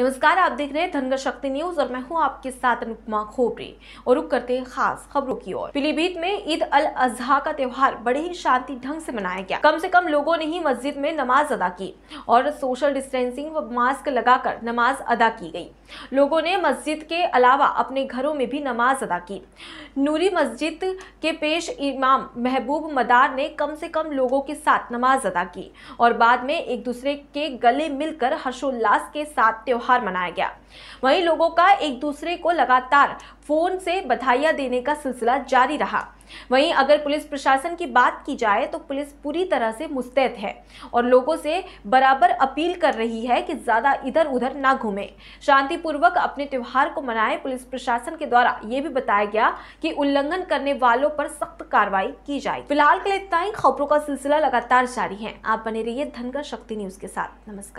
नमस्कार आप देख रहे हैं धनगर शक्ति न्यूज और मैं हूं आपके साथ अनुपमा खोपड़े और रुक करते हैं खास खबरों की ओर पीलीभीत में ईद अल अजहा का त्यौहार बड़े ही शांति ढंग से मनाया गया कम से कम लोगों ने ही मस्जिद में नमाज अदा की और सोशल डिस्टेंसिंग व मास्क लगाकर नमाज अदा की गई लोगों ने मस्जिद के अलावा अपने घरों में भी नमाज अदा की नूरी मस्जिद के पेश इमाम महबूब मदार ने कम से कम लोगों के साथ नमाज अदा की और बाद में एक दूसरे के गले मिलकर हर्षोल्लास के साथ त्यौहार त्यौहार मनाया गया वहीं लोगों का एक दूसरे को लगातार फोन से बधाइयां देने का सिलसिला जारी रहा वहीं अगर पुलिस प्रशासन की बात की जाए तो पुलिस पूरी तरह से मुस्तैद है और लोगों से बराबर अपील कर रही है कि ज़्यादा इधर उधर ना घूमें शांतिपूर्वक अपने त्यौहार को मनाएं पुलिस प्रशासन के द्वारा ये भी बताया गया कि उल्लंघन करने वालों पर सख्त कार्रवाई की जाए फिलहाल के लिए इतना ही खबरों का सिलसिला लगातार जारी है आप बने रहिए धनगर शक्ति न्यूज़ के साथ नमस्कार